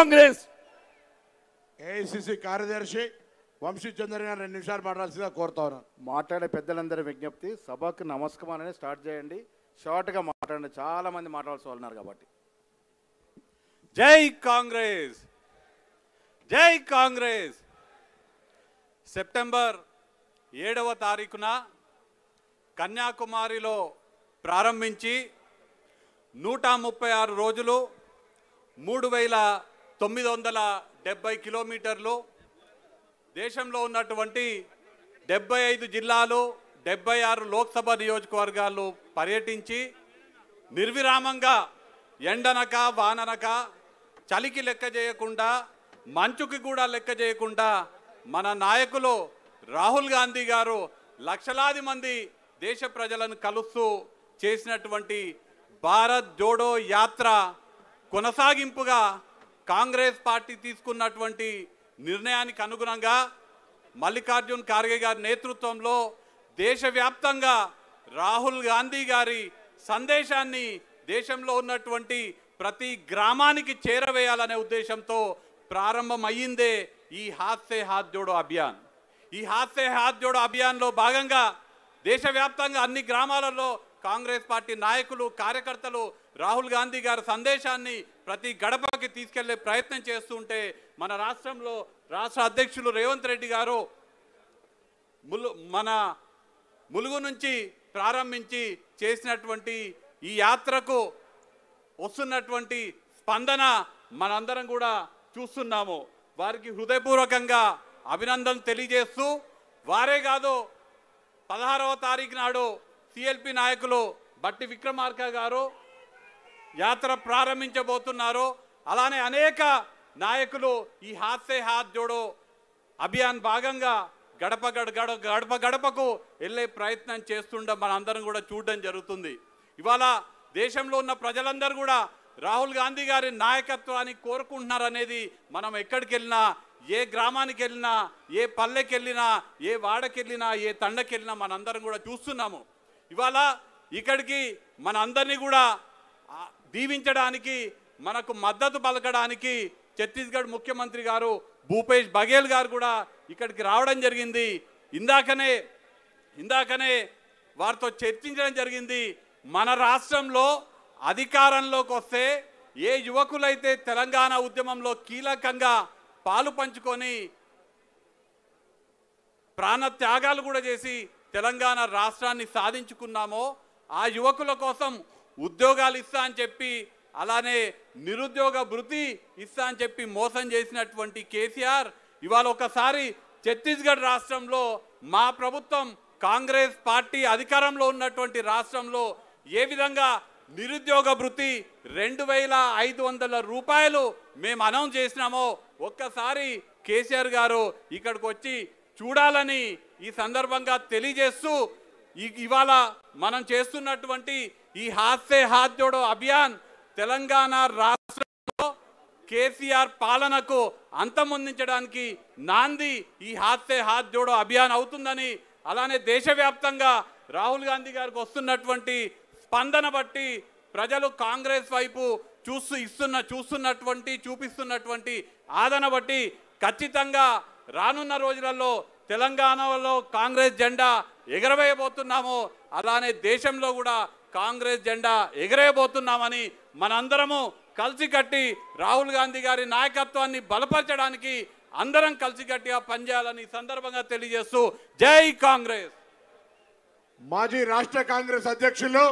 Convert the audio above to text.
Congress AICC కార్యదర్శి వంశీచంద్ర గారు రెండు నిమిషాలు మాట్లాడాల్సిందిగా కోరుతా ఉన్నాను మాట్లాడే పెద్దలందరి విజ్ఞప్తి సభకు నమస్కారం అనేది స్టార్ట్ చేయండి షార్ట్గా మాట్లాడండి చాలా మంది మాట్లాడాల్సి ఉన్నారు కాబట్టి జై కాంగ్రెస్ జై కాంగ్రెస్ సెప్టెంబర్ ఏడవ తారీఖున కన్యాకుమారిలో ప్రారంభించి నూట ముప్పై ఆరు రోజులు మూడు వేల తొమ్మిది వందల డెబ్బై కిలోమీటర్లు దేశంలో ఉన్నటువంటి డెబ్బై ఐదు జిల్లాలు డెబ్బై ఆరు లోక్సభ నియోజకవర్గాలు పర్యటించి నిర్విరామంగా ఎండనక వాననక చలికి లెక్క చేయకుండా మంచుకి కూడా లెక్క చేయకుండా మన నాయకులు రాహుల్ గాంధీ గారు లక్షలాది మంది దేశ ప్రజలను కలుస్తూ చేసినటువంటి భారత్ జోడో యాత్ర కొనసాగింపుగా కాంగ్రెస్ పార్టీ తీసుకున్నటువంటి నిర్ణయానికి అనుగుణంగా మల్లికార్జున్ ఖార్గే గారి నేతృత్వంలో దేశవ్యాప్తంగా రాహుల్ గాంధీ గారి సందేశాన్ని దేశంలో ఉన్నటువంటి ప్రతి గ్రామానికి చేరవేయాలనే ఉద్దేశంతో ప్రారంభమయ్యిందే ఈ హాత్సే హాత్ జోడో అభియాన్ ఈ హాత్సే హాత్ జోడో అభియాన్లో భాగంగా దేశవ్యాప్తంగా అన్ని గ్రామాలలో కాంగ్రెస్ పార్టీ నాయకులు కార్యకర్తలు రాహుల్ గాంధీ గారి సందేశాన్ని ప్రతి గడపకి తీసుకెళ్లే ప్రయత్నం చేస్తుంటే మన రాష్ట్రంలో రాష్ట్ర అధ్యక్షులు రేవంత్ రెడ్డి గారు ములు మన ములుగు నుంచి ప్రారంభించి చేసినటువంటి ఈ యాత్రకు వస్తున్నటువంటి స్పందన మనందరం కూడా చూస్తున్నాము వారికి హృదయపూర్వకంగా అభినందనలు తెలియజేస్తూ వారే కాదు పదహారవ తారీఖు నాడు సిఎల్పి నాయకులు బట్టి విక్రమార్క గారు యాత్ర ప్రారంభించబోతున్నారు అలానే అనేక నాయకులు ఈ హాత్సే హాత్ జోడో అభియాన్ భాగంగా గడప గడ గడప గడపకు వెళ్ళే ప్రయత్నం చేస్తుండ మనందరం కూడా చూడడం జరుగుతుంది ఇవాళ దేశంలో ఉన్న ప్రజలందరూ కూడా రాహుల్ గాంధీ గారి నాయకత్వాన్ని కోరుకుంటున్నారనేది మనం ఎక్కడికి వెళ్ళినా ఏ గ్రామానికి వెళ్ళినా ఏ పల్లెకి వెళ్ళినా ఏ వాడకెళ్ళినా ఏ తండకెళ్ళినా మనందరం కూడా చూస్తున్నాము ఇవాళ ఇక్కడికి మన అందరినీ కూడా దీవించడానికి మనకు మద్దతు పలకడానికి ఛత్తీస్గఢ్ ముఖ్యమంత్రి గారు భూపేష్ బఘేల్ గారు కూడా ఇక్కడికి రావడం జరిగింది ఇందాకనే ఇందాకనే వారితో చర్చించడం జరిగింది మన రాష్ట్రంలో అధికారంలోకి వస్తే ఏ యువకులైతే తెలంగాణ ఉద్యమంలో కీలకంగా పాలు పంచుకొని ప్రాణ త్యాగాలు కూడా చేసి తెలంగాణ రాష్ట్రాన్ని సాధించుకున్నామో ఆ యువకుల కోసం ఉద్యోగాలు ఇస్తా అని చెప్పి అలానే నిరుద్యోగ భృతి ఇస్తా అని చెప్పి మోసం చేసినటువంటి కేసీఆర్ ఇవాళ ఒకసారి ఛత్తీస్గఢ్ రాష్ట్రంలో మా ప్రభుత్వం కాంగ్రెస్ పార్టీ అధికారంలో ఉన్నటువంటి రాష్ట్రంలో ఏ విధంగా నిరుద్యోగ భృతి రెండు వేల ఐదు వందల రూపాయలు మేము అనౌన్స్ చేసినామో ఒక్కసారి కేసీఆర్ గారు ఇక్కడికి వచ్చి చూడాలని ఈ సందర్భంగా తెలియజేస్తూ ఇవాళ మనం చేస్తున్నటువంటి ఈ హాస్సే హాత్ జోడో అభియాన్ తెలంగాణ రాష్ట్రంలో కేసీఆర్ పాలనకు అంతమొందించడానికి నాంది ఈ హాస్సే హాత్ జోడో అభియాన్ అవుతుందని అలానే దేశవ్యాప్తంగా రాహుల్ గాంధీ గారికి వస్తున్నటువంటి స్పందన బట్టి ప్రజలు కాంగ్రెస్ వైపు చూస్తూ ఇస్తున్న చూస్తున్నటువంటి చూపిస్తున్నటువంటి ఆదన బట్టి ఖచ్చితంగా రానున్న రోజులలో తెలంగాణలో కాంగ్రెస్ జెండా ఎగరవేయబోతున్నామో అలానే దేశంలో కూడా కాంగ్రెస్ జెండా ఎగరేయబోతున్నామని మనందరము కలిసికట్టి రాహుల్ గాంధీ గారి నాయకత్వాన్ని బలపరచడానికి అందరం కలిసికట్టిగా పనిచేయాలని సందర్భంగా తెలియజేస్తూ జై కాంగ్రెస్ మాజీ రాష్ట్ర కాంగ్రెస్ అధ్యక్షులు